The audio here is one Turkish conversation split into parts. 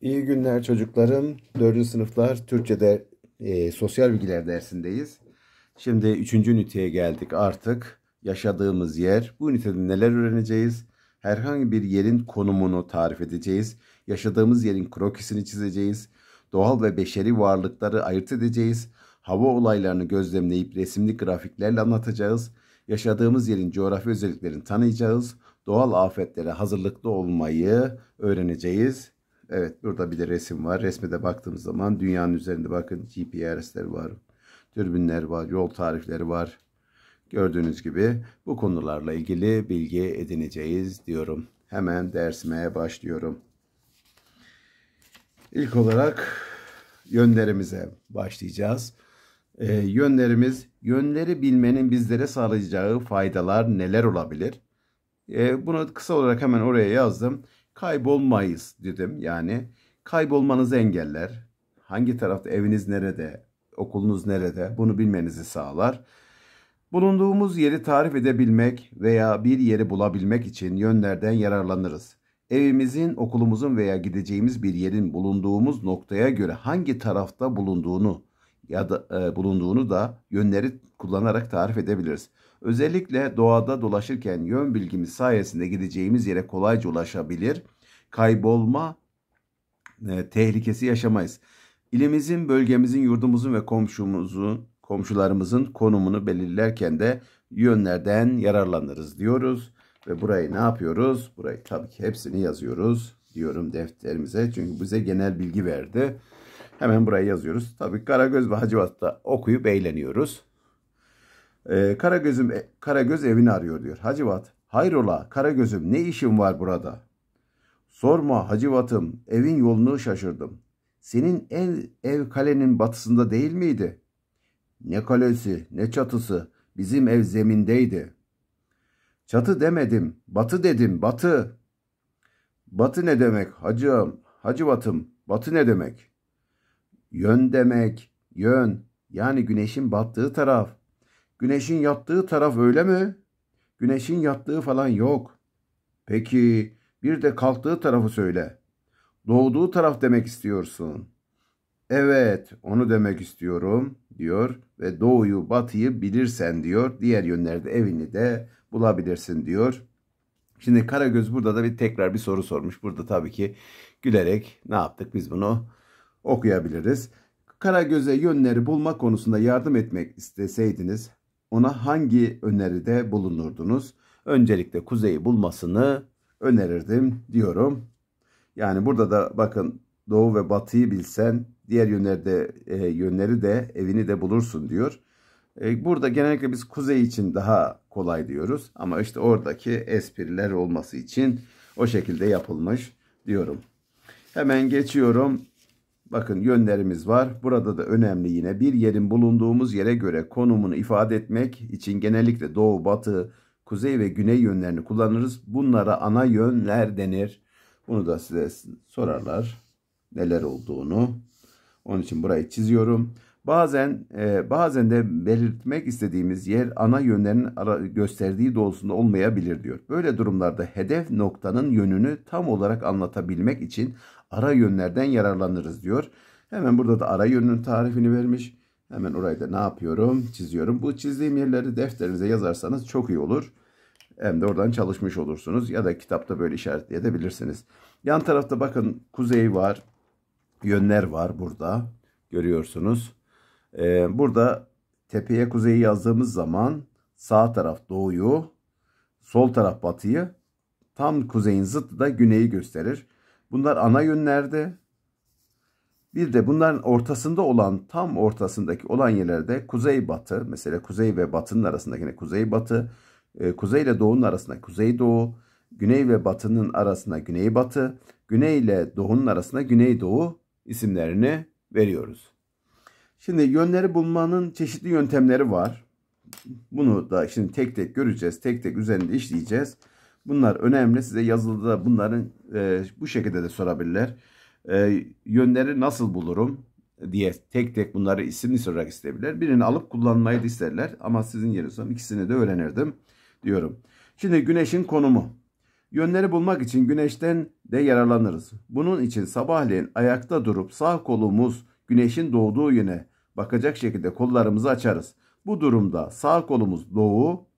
İyi günler çocuklarım. 4. sınıflar Türkçe'de e, sosyal bilgiler dersindeyiz. Şimdi 3. üniteye geldik artık. Yaşadığımız yer. Bu ünitede neler öğreneceğiz? Herhangi bir yerin konumunu tarif edeceğiz. Yaşadığımız yerin krokisini çizeceğiz. Doğal ve beşeri varlıkları ayırt edeceğiz. Hava olaylarını gözlemleyip resimli grafiklerle anlatacağız. Yaşadığımız yerin coğrafi özelliklerini tanıyacağız. Doğal afetlere hazırlıklı olmayı öğreneceğiz Evet burada bir de resim var. Resme de baktığımız zaman dünyanın üzerinde bakın GPS'ler var. Dürbünler var. Yol tarifleri var. Gördüğünüz gibi bu konularla ilgili bilgi edineceğiz diyorum. Hemen dersime başlıyorum. İlk olarak yönlerimize başlayacağız. E, yönlerimiz, yönleri bilmenin bizlere sağlayacağı faydalar neler olabilir? E, bunu kısa olarak hemen oraya yazdım kaybolmayız dedim. Yani kaybolmanızı engeller. Hangi tarafta eviniz nerede, okulunuz nerede bunu bilmenizi sağlar. Bulunduğumuz yeri tarif edebilmek veya bir yeri bulabilmek için yönlerden yararlanırız. Evimizin, okulumuzun veya gideceğimiz bir yerin bulunduğumuz noktaya göre hangi tarafta bulunduğunu ya da e, bulunduğunu da yönleri kullanarak tarif edebiliriz. Özellikle doğada dolaşırken yön bilgimiz sayesinde gideceğimiz yere kolayca ulaşabilir. Kaybolma e, tehlikesi yaşamayız. İlimizin, bölgemizin, yurdumuzun ve komşumuzun, komşularımızın konumunu belirlerken de yönlerden yararlanırız diyoruz. Ve burayı ne yapıyoruz? Burayı tabii ki hepsini yazıyoruz diyorum defterimize. Çünkü bize genel bilgi verdi. Hemen burayı yazıyoruz. Tabii Karagöz ve Hacivat'ta okuyup eğleniyoruz. Ee, e, Karagöz'üm, Karagöz evini arıyor diyor. Hacivat, hayrola Karagöz'üm ne işin var burada? Sorma Hacivat'ım, evin yolunu şaşırdım. Senin el ev kalenin batısında değil miydi? Ne kalesi, ne çatısı, bizim ev zemindeydi. Çatı demedim, batı dedim, batı. Batı ne demek hacım, Hacivat'ım, batı ne demek? Yön demek, yön, yani güneşin battığı taraf. Güneşin yattığı taraf öyle mi? Güneşin yattığı falan yok. Peki bir de kalktığı tarafı söyle. Doğduğu taraf demek istiyorsun. Evet, onu demek istiyorum diyor ve doğuyu, batıyı bilirsen diyor. Diğer yönlerde evini de bulabilirsin diyor. Şimdi Karagöz burada da bir tekrar bir soru sormuş. Burada tabii ki gülerek ne yaptık biz bunu okuyabiliriz. Karagöz'e yönleri bulma konusunda yardım etmek isteseydiniz ona hangi öneride bulunurdunuz? Öncelikle kuzeyi bulmasını önerirdim diyorum. Yani burada da bakın doğu ve batıyı bilsen diğer yönlerde e, yönleri de evini de bulursun diyor. E, burada genellikle biz kuzey için daha kolay diyoruz ama işte oradaki espriler olması için o şekilde yapılmış diyorum. Hemen geçiyorum Bakın yönlerimiz var. Burada da önemli yine bir yerin bulunduğumuz yere göre konumunu ifade etmek için genellikle doğu, batı, kuzey ve güney yönlerini kullanırız. Bunlara ana yönler denir. Bunu da size sorarlar neler olduğunu. Onun için burayı çiziyorum. Bazen e, bazen de belirtmek istediğimiz yer ana yönlerin ara, gösterdiği doğrultusunda olmayabilir diyor. Böyle durumlarda hedef noktanın yönünü tam olarak anlatabilmek için ara yönlerden yararlanırız diyor. Hemen burada da ara yönünün tarifini vermiş. Hemen orayı da ne yapıyorum? Çiziyorum. Bu çizdiğim yerleri defterinize yazarsanız çok iyi olur. Hem de oradan çalışmış olursunuz. Ya da kitapta böyle işaretleyebilirsiniz. Yan tarafta bakın kuzey var. Yönler var burada. Görüyorsunuz. Ee, burada tepeye kuzeyi yazdığımız zaman sağ taraf doğuyu, sol taraf batıyı, tam kuzeyin zıttı da güneyi gösterir. Bunlar ana yönlerde. Bir de bunların ortasında olan, tam ortasındaki olan yerlerde kuzey batı, mesela kuzey ve batının arasındaki kuzey batı, e, kuzey ile doğunun arasında kuzey doğu, güney ve batının arasında güney batı, güney ile doğunun arasında güney doğu isimlerini veriyoruz. Şimdi yönleri bulmanın çeşitli yöntemleri var. Bunu da şimdi tek tek göreceğiz, tek tek üzerinde işleyeceğiz. Bunlar önemli. Size yazılıda bunların e, bu şekilde de sorabilirler. E, yönleri nasıl bulurum diye tek tek bunları isimli sorarak isteyebilirler. Birini alıp kullanmayı da isterler. Ama sizin yerinizden ikisini de öğrenirdim diyorum. Şimdi güneşin konumu. Yönleri bulmak için güneşten de yararlanırız. Bunun için sabahleyin ayakta durup sağ kolumuz güneşin doğduğu yöne bakacak şekilde kollarımızı açarız. Bu durumda sağ kolumuz doğu,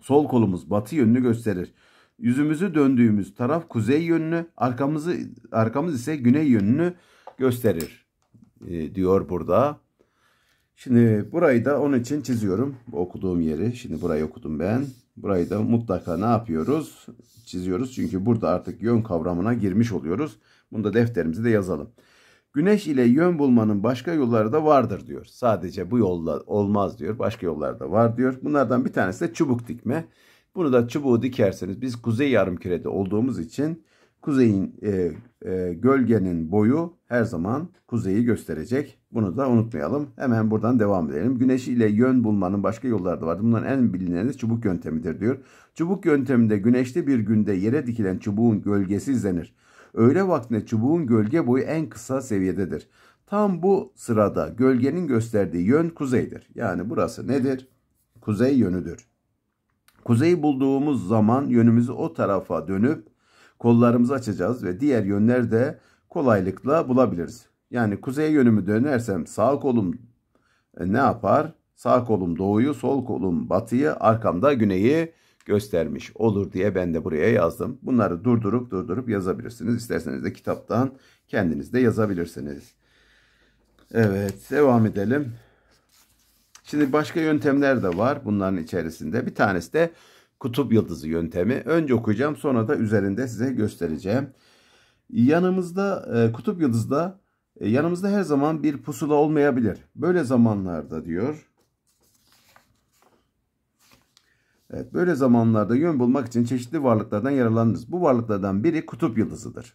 Sol kolumuz batı yönünü gösterir. Yüzümüzü döndüğümüz taraf kuzey yönünü, arkamızı arkamız ise güney yönünü gösterir e, diyor burada. Şimdi burayı da onun için çiziyorum. Okuduğum yeri. Şimdi burayı okudum ben. Burayı da mutlaka ne yapıyoruz? Çiziyoruz. Çünkü burada artık yön kavramına girmiş oluyoruz. Bunu da defterimize de yazalım. Güneş ile yön bulmanın başka yolları da vardır diyor. Sadece bu yolla olmaz diyor. Başka yollar da var diyor. Bunlardan bir tanesi de çubuk dikme. Bunu da çubuğu dikerseniz biz kuzey yarım kürede olduğumuz için kuzeyin e, e, gölgenin boyu her zaman kuzeyi gösterecek. Bunu da unutmayalım. Hemen buradan devam edelim. Güneş ile yön bulmanın başka yolları da vardır. Bunların en bilineni çubuk yöntemidir diyor. Çubuk yönteminde güneşli bir günde yere dikilen çubuğun gölgesi izlenir. Öğle vaktinde çubuğun gölge boyu en kısa seviyededir. Tam bu sırada gölgenin gösterdiği yön kuzeydir. Yani burası nedir? Kuzey yönüdür. Kuzeyi bulduğumuz zaman yönümüzü o tarafa dönüp kollarımızı açacağız ve diğer yönleri de kolaylıkla bulabiliriz. Yani kuzey yönümü dönersem sağ kolum e, ne yapar? Sağ kolum doğuyu, sol kolum batıyı, arkamda güneyi göstermiş olur diye ben de buraya yazdım. Bunları durdurup durdurup yazabilirsiniz. İsterseniz de kitaptan kendiniz de yazabilirsiniz. Evet devam edelim. Şimdi başka yöntemler de var bunların içerisinde. Bir tanesi de kutup yıldızı yöntemi. Önce okuyacağım sonra da üzerinde size göstereceğim. Yanımızda e, kutup yıldızda e, yanımızda her zaman bir pusula olmayabilir. Böyle zamanlarda diyor Evet, böyle zamanlarda yön bulmak için çeşitli varlıklardan yararlanırız. Bu varlıklardan biri kutup yıldızıdır.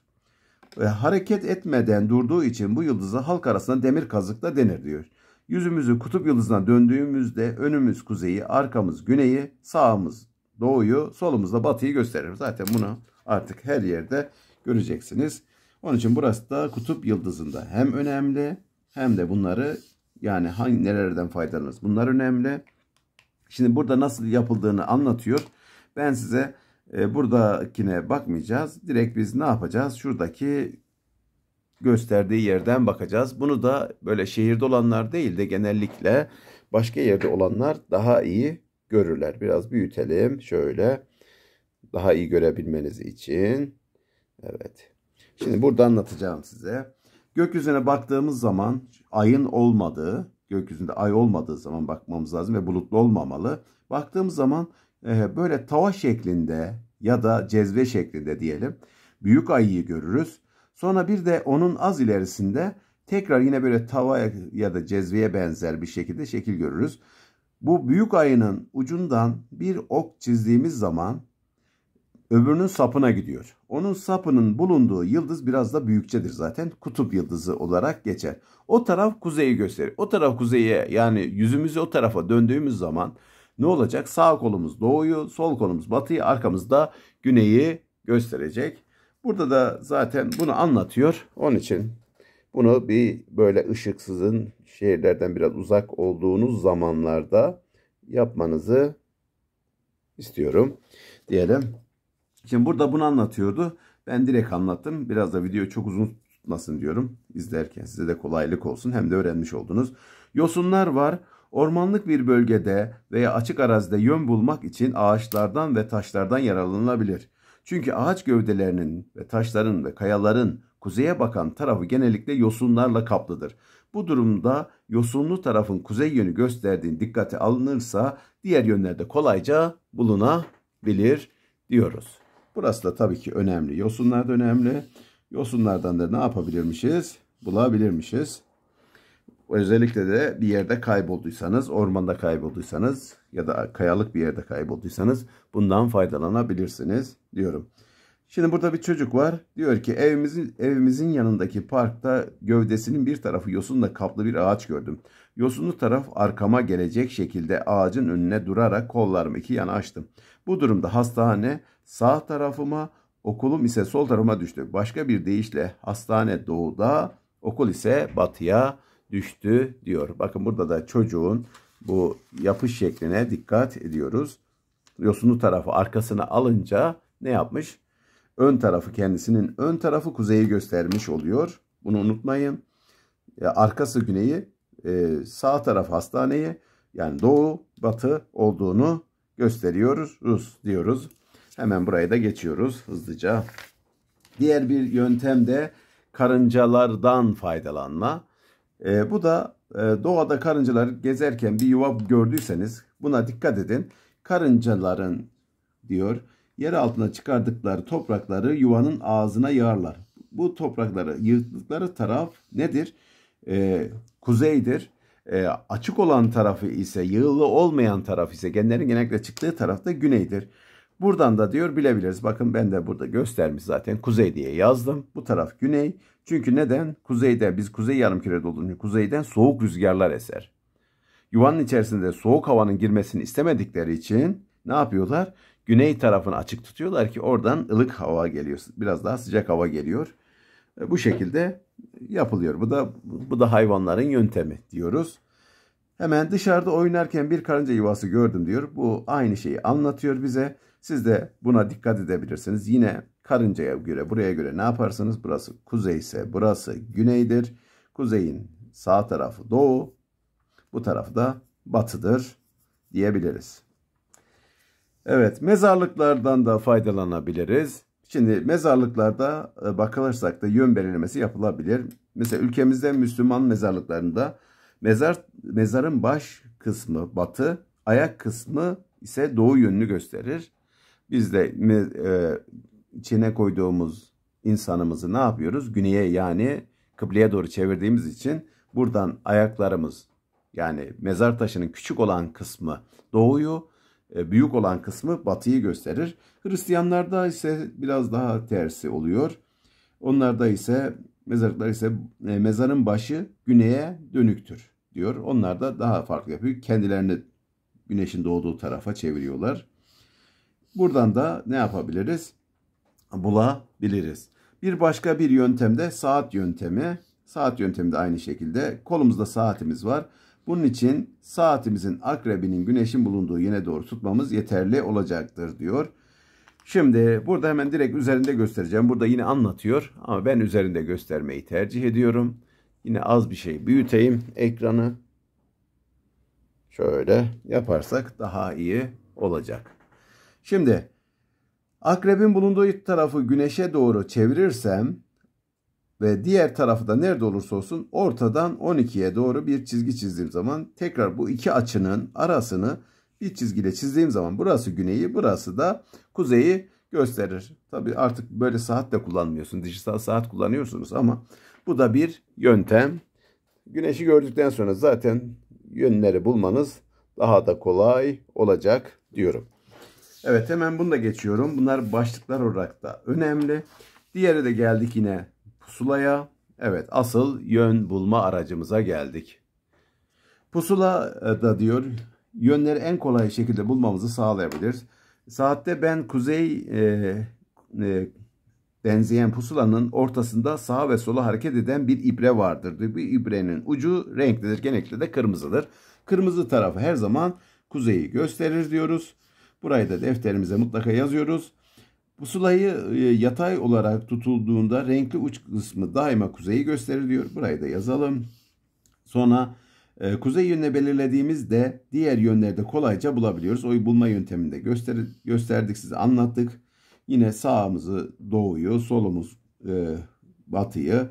Ve hareket etmeden durduğu için bu yıldızı halk arasında demir kazıkla denir diyor. Yüzümüzü kutup yıldızına döndüğümüzde önümüz kuzeyi, arkamız güneyi, sağımız doğuyu, solumuzda batıyı gösterir. Zaten bunu artık her yerde göreceksiniz. Onun için burası da kutup yıldızında hem önemli hem de bunları yani hangi nerelerden faydalanırız bunlar önemli. Şimdi burada nasıl yapıldığını anlatıyor. Ben size e, buradakine bakmayacağız. Direkt biz ne yapacağız? Şuradaki gösterdiği yerden bakacağız. Bunu da böyle şehirde olanlar değil de genellikle başka yerde olanlar daha iyi görürler. Biraz büyütelim şöyle daha iyi görebilmeniz için. Evet. Şimdi burada anlatacağım size. Gökyüzüne baktığımız zaman ayın olmadığı gökyüzünde ay olmadığı zaman bakmamız lazım ve bulutlu olmamalı. Baktığımız zaman e, böyle tava şeklinde ya da cezve şeklinde diyelim büyük ayıyı görürüz. Sonra bir de onun az ilerisinde tekrar yine böyle tava ya da cezveye benzer bir şekilde şekil görürüz. Bu büyük ayının ucundan bir ok çizdiğimiz zaman öbürünün sapına gidiyor. Onun sapının bulunduğu yıldız biraz da büyükçedir zaten. Kutup yıldızı olarak geçer. O taraf kuzeyi gösterir. O taraf kuzeye yani yüzümüzü o tarafa döndüğümüz zaman ne olacak? Sağ kolumuz doğuyu, sol kolumuz batıyı, arkamızda güneyi gösterecek. Burada da zaten bunu anlatıyor. Onun için bunu bir böyle ışıksızın şehirlerden biraz uzak olduğunuz zamanlarda yapmanızı istiyorum diyelim. Şimdi burada bunu anlatıyordu. Ben direkt anlattım. Biraz da video çok uzun tutmasın diyorum. İzlerken size de kolaylık olsun. Hem de öğrenmiş oldunuz. Yosunlar var. Ormanlık bir bölgede veya açık arazide yön bulmak için ağaçlardan ve taşlardan yararlanılabilir. Çünkü ağaç gövdelerinin ve taşların ve kayaların kuzeye bakan tarafı genellikle yosunlarla kaplıdır. Bu durumda yosunlu tarafın kuzey yönü gösterdiğin dikkate alınırsa diğer yönlerde kolayca bulunabilir diyoruz. Burası da tabii ki önemli. Yosunlar da önemli. Yosunlardan da ne yapabilirmişiz? Bulabilirmişiz. Özellikle de bir yerde kaybolduysanız, ormanda kaybolduysanız ya da kayalık bir yerde kaybolduysanız bundan faydalanabilirsiniz diyorum. Şimdi burada bir çocuk var. Diyor ki evimizin evimizin yanındaki parkta gövdesinin bir tarafı yosunla kaplı bir ağaç gördüm. Yosunlu taraf arkama gelecek şekilde ağacın önüne durarak kollarımı iki yana açtım. Bu durumda hastane sağ tarafıma, okulum ise sol tarafıma düştü. Başka bir deyişle hastane doğuda, okul ise batıya düştü diyor. Bakın burada da çocuğun bu yapış şekline dikkat ediyoruz. Yosunlu tarafı arkasına alınca ne yapmış? ön tarafı kendisinin ön tarafı kuzeyi göstermiş oluyor. Bunu unutmayın. E, arkası güneyi e, sağ taraf hastaneyi yani doğu batı olduğunu gösteriyoruz Rus diyoruz. Hemen burayı da geçiyoruz hızlıca. Diğer bir yöntem de karıncalardan faydalanma. E, bu da doğada karıncalar gezerken bir yuva gördüyseniz buna dikkat edin. Karıncaların diyor Yer altına çıkardıkları toprakları yuvanın ağzına yağarlar. Bu toprakları yırttıkları taraf nedir? Ee, kuzeydir. Ee, açık olan tarafı ise yığılı olmayan taraf ise genlerin genellikle çıktığı taraf da güneydir. Buradan da diyor bilebiliriz. Bakın ben de burada göstermiş zaten kuzey diye yazdım. Bu taraf güney. Çünkü neden? Kuzeyde biz kuzey yarım yarımkürede olduğunca kuzeyden soğuk rüzgarlar eser. Yuvanın içerisinde soğuk havanın girmesini istemedikleri için ne yapıyorlar? Güney tarafını açık tutuyorlar ki oradan ılık hava geliyor. Biraz daha sıcak hava geliyor. E, bu şekilde yapılıyor. Bu da bu da hayvanların yöntemi diyoruz. Hemen dışarıda oynarken bir karınca yuvası gördüm diyor. Bu aynı şeyi anlatıyor bize. Siz de buna dikkat edebilirsiniz. Yine karıncaya göre buraya göre ne yaparsınız? Burası kuzey ise burası güneydir. Kuzeyin sağ tarafı doğu, bu tarafı da batıdır diyebiliriz. Evet mezarlıklardan da faydalanabiliriz. Şimdi mezarlıklarda e, bakılırsak da yön belirlemesi yapılabilir. Mesela ülkemizde Müslüman mezarlıklarında mezar mezarın baş kısmı batı, ayak kısmı ise doğu yönünü gösterir. Biz de e, Çin'e koyduğumuz insanımızı ne yapıyoruz? Güneye yani kıbleye doğru çevirdiğimiz için buradan ayaklarımız yani mezar taşının küçük olan kısmı doğuyu, e, büyük olan kısmı batıyı gösterir. Hristiyanlarda ise biraz daha tersi oluyor. Onlarda ise mezarlıklar ise e, mezarın başı güneye dönüktür diyor. Onlar da daha farklı yapıyor. Kendilerini güneşin doğduğu tarafa çeviriyorlar. Buradan da ne yapabiliriz? Bulabiliriz. Bir başka bir yöntem de saat yöntemi. Saat yöntemi de aynı şekilde. Kolumuzda saatimiz var. Bunun için saatimizin akrebinin güneşin bulunduğu yöne doğru tutmamız yeterli olacaktır diyor. Şimdi burada hemen direkt üzerinde göstereceğim. Burada yine anlatıyor ama ben üzerinde göstermeyi tercih ediyorum. Yine az bir şey büyüteyim ekranı. Şöyle yaparsak daha iyi olacak. Şimdi akrebin bulunduğu tarafı güneşe doğru çevirirsem ve diğer tarafı da nerede olursa olsun ortadan 12'ye doğru bir çizgi çizdiğim zaman tekrar bu iki açının arasını bir çizgiyle çizdiğim zaman burası güneyi burası da kuzeyi gösterir. Tabi artık böyle saat de kullanmıyorsun. Dijital saat kullanıyorsunuz ama bu da bir yöntem. Güneşi gördükten sonra zaten yönleri bulmanız daha da kolay olacak diyorum. Evet hemen bunu da geçiyorum. Bunlar başlıklar olarak da önemli. Diğeri de geldik yine Pusulaya, evet asıl yön bulma aracımıza geldik. Pusula e, da diyor yönleri en kolay şekilde bulmamızı sağlayabilir. Saatte ben kuzey e, e, benzeyen pusulanın ortasında sağa ve sola hareket eden bir ibre vardır. Bu ibrenin ucu renklidir. Genellikle de kırmızıdır. Kırmızı tarafı her zaman kuzeyi gösterir diyoruz. Burayı da defterimize mutlaka yazıyoruz. Pusulayı e, yatay olarak tutulduğunda renkli uç kısmı daima kuzeyi gösterir Burayı da yazalım. Sonra e, kuzey yönüne belirlediğimizde diğer yönlerde kolayca bulabiliyoruz. O bulma yöntemini de göster gösterdik size anlattık. Yine sağımızı doğuyu, solumuz e, batıyı,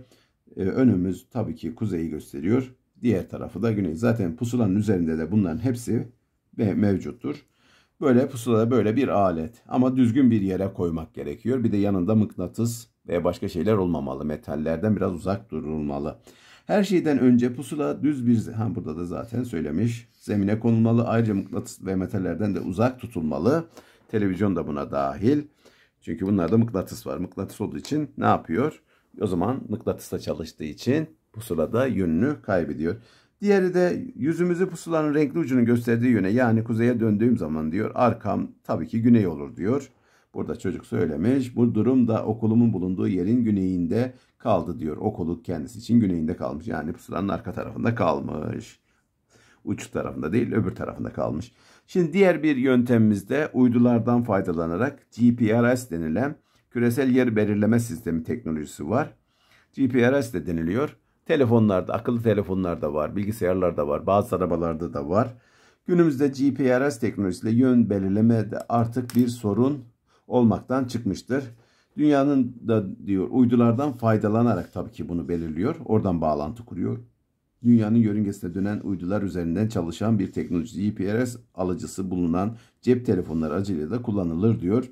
e, önümüz tabii ki kuzeyi gösteriyor. Diğer tarafı da güney. Zaten pusulanın üzerinde de bunların hepsi mevcuttur. Böyle pusulada böyle bir alet ama düzgün bir yere koymak gerekiyor. Bir de yanında mıknatıs ve başka şeyler olmamalı. Metallerden biraz uzak durulmalı. Her şeyden önce pusula düz bir ha burada da zaten söylemiş. Zemine konulmalı. Ayrıca mıknatıs ve metallerden de uzak tutulmalı. Televizyon da buna dahil. Çünkü bunlarda mıknatıs var. Mıknatıs olduğu için ne yapıyor? O zaman mıknatısla çalıştığı için pusula da yönünü kaybediyor. Diğeri de yüzümüzü pusulanın renkli ucunun gösterdiği yöne yani kuzeye döndüğüm zaman diyor arkam tabii ki güney olur diyor. Burada çocuk söylemiş bu durum da okulumun bulunduğu yerin güneyinde kaldı diyor. Okuluk kendisi için güneyinde kalmış yani pusulanın arka tarafında kalmış. Uç tarafında değil öbür tarafında kalmış. Şimdi diğer bir yöntemimizde uydulardan faydalanarak GPRS denilen küresel yer belirleme sistemi teknolojisi var. GPRS de deniliyor. Telefonlarda, akıllı telefonlarda var, bilgisayarlarda var, bazı arabalarda da var. Günümüzde GPRS teknolojisiyle yön belirleme de artık bir sorun olmaktan çıkmıştır. Dünyanın da diyor uydulardan faydalanarak tabii ki bunu belirliyor. Oradan bağlantı kuruyor. Dünyanın yörüngesine dönen uydular üzerinden çalışan bir teknoloji GPRS alıcısı bulunan cep telefonları acıyla da kullanılır diyor.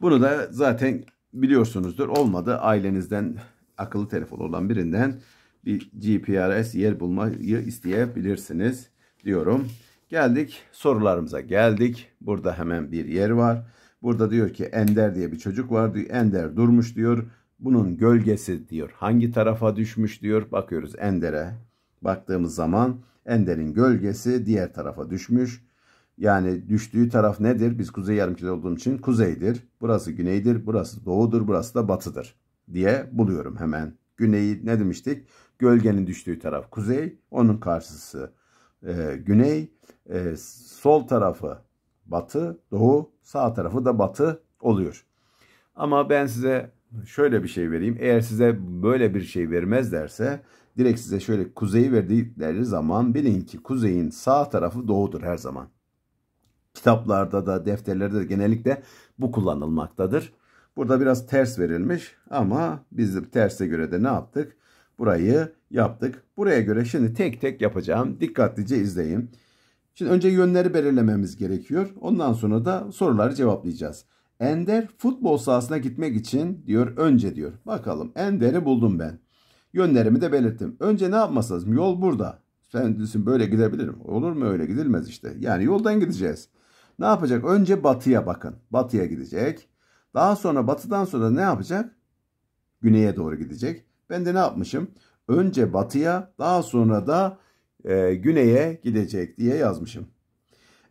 Bunu da zaten biliyorsunuzdur. Olmadı ailenizden akıllı telefon olan birinden bir GPRS yer bulmayı isteyebilirsiniz diyorum. Geldik sorularımıza geldik. Burada hemen bir yer var. Burada diyor ki Ender diye bir çocuk var Ender durmuş diyor. Bunun gölgesi diyor. Hangi tarafa düşmüş diyor. Bakıyoruz Ender'e. Baktığımız zaman Ender'in gölgesi diğer tarafa düşmüş. Yani düştüğü taraf nedir? Biz kuzey yarımkürede olduğum için kuzeydir. Burası güneydir, burası doğudur, burası da batıdır diye buluyorum hemen. Güneyi ne demiştik? Gölgenin düştüğü taraf kuzey, onun karşısı e, güney, e, sol tarafı batı, doğu, sağ tarafı da batı oluyor. Ama ben size şöyle bir şey vereyim. Eğer size böyle bir şey vermezlerse direkt size şöyle kuzeyi verdikleri zaman bilin ki kuzeyin sağ tarafı doğudur her zaman. Kitaplarda da defterlerde de genellikle bu kullanılmaktadır. Burada biraz ters verilmiş ama biz terse göre de ne yaptık? Burayı yaptık. Buraya göre şimdi tek tek yapacağım. Dikkatlice izleyin. Şimdi önce yönleri belirlememiz gerekiyor. Ondan sonra da soruları cevaplayacağız. Ender futbol sahasına gitmek için diyor önce diyor. Bakalım Ender'i buldum ben. Yönlerimi de belirttim. Önce ne yapması lazım? Yol burada. Sen diyorsun böyle gidebilirim. Olur mu öyle gidilmez işte. Yani yoldan gideceğiz. Ne yapacak? Önce batıya bakın. Batıya gidecek. Daha sonra batıdan sonra ne yapacak? Güneye doğru gidecek. Ben de ne yapmışım? Önce batıya daha sonra da e, güneye gidecek diye yazmışım.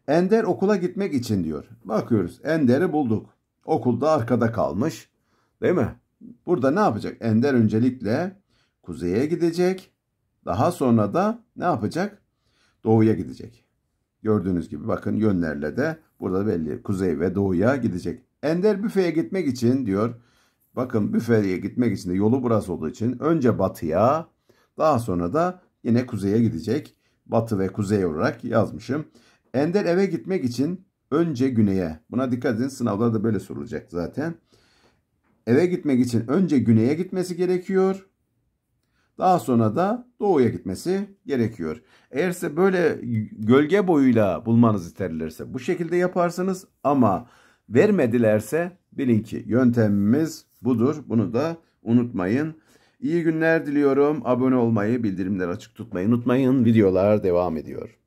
Ender okula gitmek için diyor. Bakıyoruz Ender'i bulduk. Okulda arkada kalmış. Değil mi? Burada ne yapacak? Ender öncelikle kuzeye gidecek. Daha sonra da ne yapacak? Doğuya gidecek. Gördüğünüz gibi bakın yönlerle de burada belli kuzey ve doğuya gidecek. Ender büfeye gitmek için diyor. Bakın büfeye gitmek için de yolu burası olduğu için önce batıya daha sonra da yine kuzeye gidecek. Batı ve kuzey olarak yazmışım. Ender eve gitmek için önce güneye. Buna dikkat edin sınavlarda böyle sorulacak zaten. Eve gitmek için önce güneye gitmesi gerekiyor. Daha sonra da doğuya gitmesi gerekiyor. Eğer size böyle gölge boyuyla bulmanız isterlerse bu şekilde yaparsınız ama Vermedilerse bilin ki yöntemimiz budur. Bunu da unutmayın. İyi günler diliyorum. Abone olmayı, bildirimleri açık tutmayı unutmayın. Videolar devam ediyor.